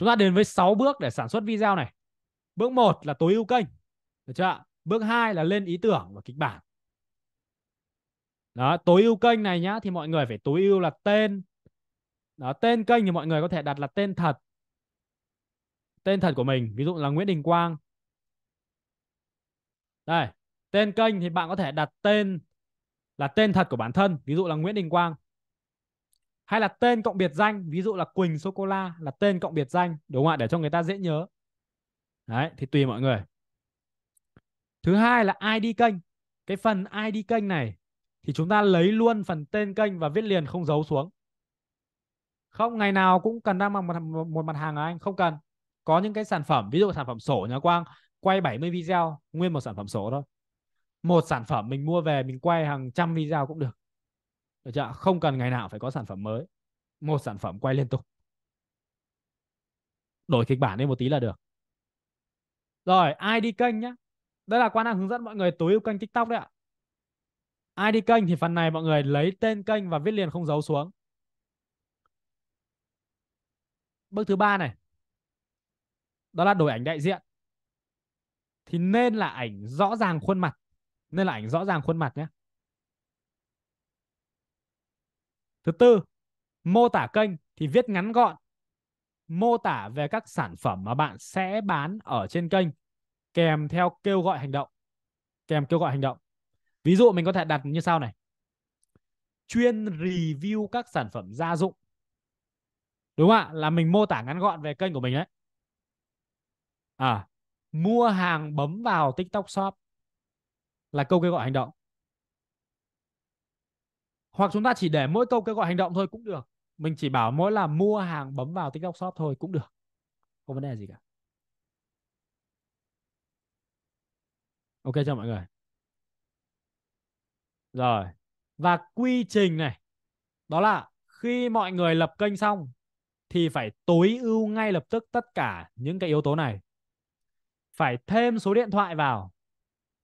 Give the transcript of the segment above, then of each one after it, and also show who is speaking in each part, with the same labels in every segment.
Speaker 1: Chúng ta đến với 6 bước để sản xuất video này. Bước 1 là tối ưu kênh. Được chưa ạ? Bước 2 là lên ý tưởng và kịch bản. Đó, tối ưu kênh này nhá thì mọi người phải tối ưu là tên. Đó, tên kênh thì mọi người có thể đặt là tên thật. Tên thật của mình, ví dụ là Nguyễn Đình Quang. Đây, tên kênh thì bạn có thể đặt tên là tên thật của bản thân, ví dụ là Nguyễn Đình Quang hay là tên cộng biệt danh ví dụ là Quỳnh sô cô la là tên cộng biệt danh đúng không ạ để cho người ta dễ nhớ đấy thì tùy mọi người thứ hai là ID kênh cái phần ID kênh này thì chúng ta lấy luôn phần tên kênh và viết liền không giấu xuống không ngày nào cũng cần đăng bằng một, một, mặt hàng à anh không cần có những cái sản phẩm ví dụ sản phẩm sổ nhà quang quay 70 video nguyên một sản phẩm sổ thôi một sản phẩm mình mua về mình quay hàng trăm video cũng được được chưa? Không cần ngày nào phải có sản phẩm mới. Một sản phẩm quay liên tục. Đổi kịch bản đi một tí là được. Rồi, ai đi kênh nhá. Đây là quan đang hướng dẫn mọi người tối ưu kênh TikTok đấy ạ. Ai đi kênh thì phần này mọi người lấy tên kênh và viết liền không giấu xuống. Bước thứ ba này. Đó là đổi ảnh đại diện. Thì nên là ảnh rõ ràng khuôn mặt. Nên là ảnh rõ ràng khuôn mặt nhé. Thứ tư, mô tả kênh thì viết ngắn gọn. Mô tả về các sản phẩm mà bạn sẽ bán ở trên kênh kèm theo kêu gọi hành động. Kèm kêu gọi hành động. Ví dụ mình có thể đặt như sau này. Chuyên review các sản phẩm gia dụng. Đúng không ạ? Là mình mô tả ngắn gọn về kênh của mình ấy À, mua hàng bấm vào TikTok Shop là câu kêu gọi hành động hoặc chúng ta chỉ để mỗi câu kêu gọi hành động thôi cũng được mình chỉ bảo mỗi là mua hàng bấm vào tiktok shop thôi cũng được không vấn đề gì cả ok cho mọi người rồi và quy trình này đó là khi mọi người lập kênh xong thì phải tối ưu ngay lập tức tất cả những cái yếu tố này phải thêm số điện thoại vào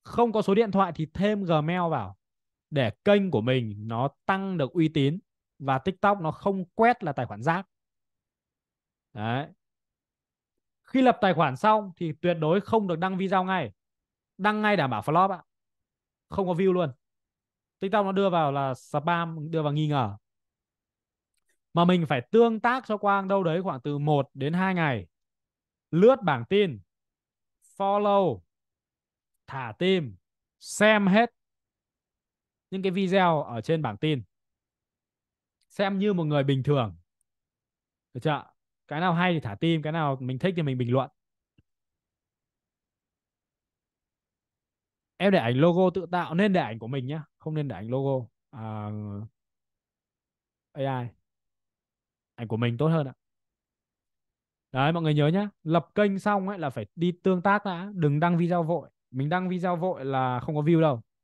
Speaker 1: không có số điện thoại thì thêm gmail vào để kênh của mình nó tăng được uy tín và TikTok nó không quét là tài khoản rác. Đấy. Khi lập tài khoản xong thì tuyệt đối không được đăng video ngay. Đăng ngay đảm bảo flop ạ. Không có view luôn. TikTok nó đưa vào là spam, đưa vào nghi ngờ. Mà mình phải tương tác cho Quang đâu đấy khoảng từ 1 đến 2 ngày. Lướt bảng tin, follow, thả tim, xem hết những cái video ở trên bảng tin xem như một người bình thường được chưa cái nào hay thì thả tim cái nào mình thích thì mình bình luận em để ảnh logo tự tạo nên để ảnh của mình nhé không nên để ảnh logo à, AI ảnh của mình tốt hơn ạ đấy mọi người nhớ nhá, lập kênh xong ấy là phải đi tương tác đã đừng đăng video vội mình đăng video vội là không có view đâu